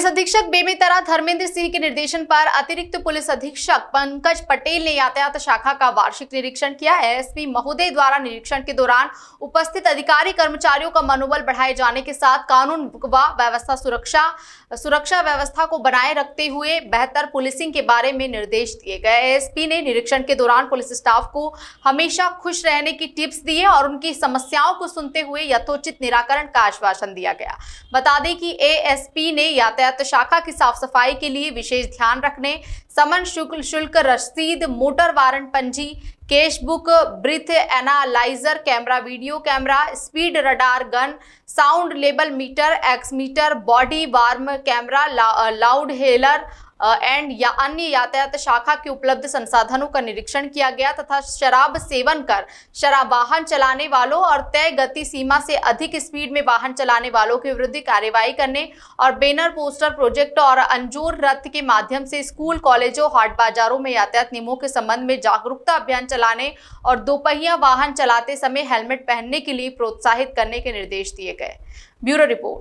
police अधीक्षक बेमेतरा धर्मेंद्र सिंह के निर्देशन पर अतिरिक्त पुलिस अधीक्षक पंकज पटेल ने यातायात शाखा का वार्षिक निरीक्षण किया पी महोदय द्वारा निरीक्षण के दौरान उपस्थित अधिकारी कर्मचारियों का मनोबल बढ़ाए जाने के साथ कानून व्यवस्था सुरक्षा सुरक्षा व्यवस्था को बनाए रखते हुए बेहतर पुलिसिंग के बारे में निर्देश दिए गए एस ने निरीक्षण के दौरान पुलिस स्टाफ को हमेशा खुश रहने की टिप्स दिए और उनकी समस्याओं को सुनते हुए यथोचित निराकरण का आश्वासन दिया गया बता दें कि ए ने यातायात यातायात शाखा की साफ सफाई के लिए विशेष ध्यान रखने समन शुल्क शुल्क रसीद मोटर वारंट पंजी cash book breath analyser camera video camera speed radar gun sound लेबल meter X meter body worn camera ला, लाउड हेलर एंड या अन्य यातायात शाखा के उपलब्ध संसाधनों का निरीक्षण किया गया तथा शराब सेवन कर शराब वाहन चलाने वालों और तय गति सीमा से अधिक स्पीड में वाहन चलाने वालों के विरुद्ध कार्यवाही करने और बैनर पोस्टर प्रोजेक्ट और अंजोर रथ के माध्यम से स्कूल कॉलेजों हाट बाजारों में यातायात नियमों के संबंध में जागरूकता अभियान चलाने और दोपहिया वाहन चलाते समय हेलमेट पहनने के लिए प्रोत्साहित करने के निर्देश दिए गए ब्यूरो रिपोर्ट